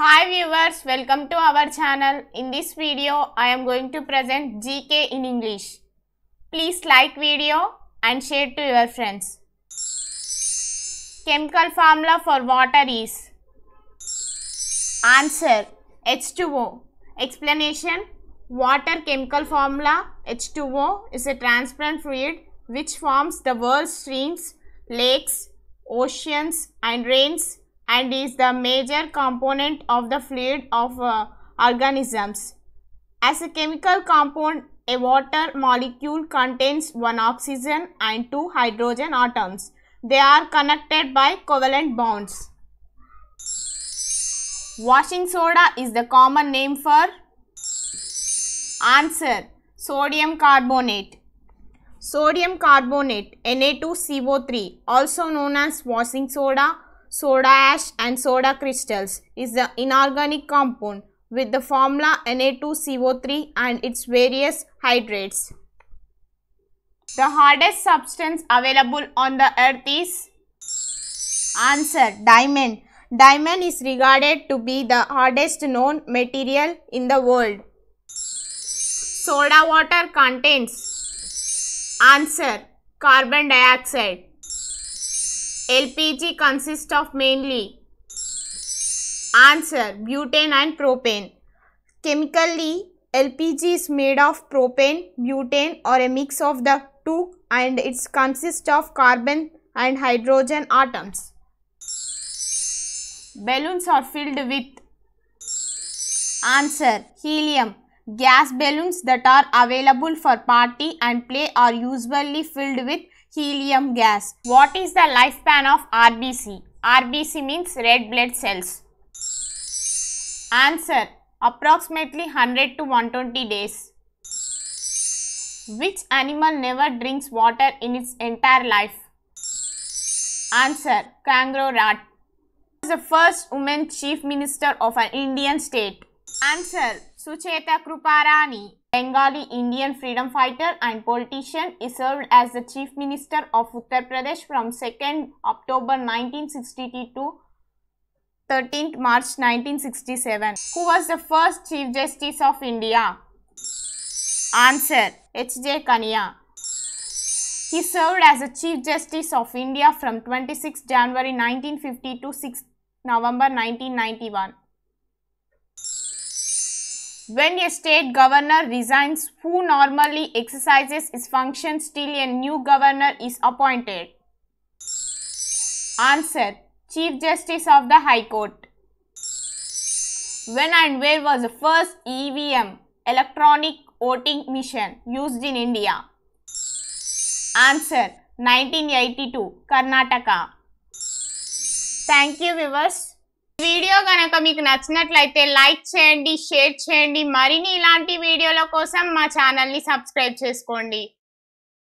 Hi viewers, welcome to our channel. In this video, I am going to present GK in English. Please like video and share to your friends. Chemical formula for water is Answer H2O. Explanation Water chemical formula H2O is a transparent fluid which forms the world's streams, lakes, oceans and rains and is the major component of the fluid of uh, organisms. As a chemical compound, a water molecule contains one oxygen and two hydrogen atoms. They are connected by covalent bonds. Washing soda is the common name for answer sodium carbonate. Sodium carbonate Na2CO3 also known as washing soda soda ash and soda crystals is the inorganic compound with the formula Na2CO3 and its various hydrates. The hardest substance available on the earth is Answer Diamond. Diamond is regarded to be the hardest known material in the world. Soda water contains Answer Carbon dioxide. LPG consists of mainly answer butane and propane. Chemically LPG is made of propane, butane or a mix of the two and it consists of carbon and hydrogen atoms. Balloons are filled with answer helium. Gas balloons that are available for party and play are usually filled with helium gas. What is the lifespan of RBC? RBC means red blood cells. Answer approximately 100 to 120 days. Which animal never drinks water in its entire life? Answer Kangaroo rat. Is the first woman chief minister of an Indian state? Answer Sucheta Kruparani. Bengali Indian freedom fighter and politician, he served as the Chief Minister of Uttar Pradesh from 2nd October 1962 to 13th March 1967. Who was the first Chief Justice of India? Answer H.J. Kania. He served as the Chief Justice of India from 26 January 1950 to 6 November 1991. When a state governor resigns, who normally exercises his functions till a new governor is appointed? Answer. Chief Justice of the High Court. When and where was the first EVM, electronic voting machine, used in India? Answer. 1982, Karnataka. Thank you viewers. Video కనుక మీకు నచ్చినట్లయితే like చేయండి share చేయండి మరిన్ని ఇలాంటి వీడియోల కోసం మా ఛానల్ని సబ్స్క్రైబ్ చేసుకోండి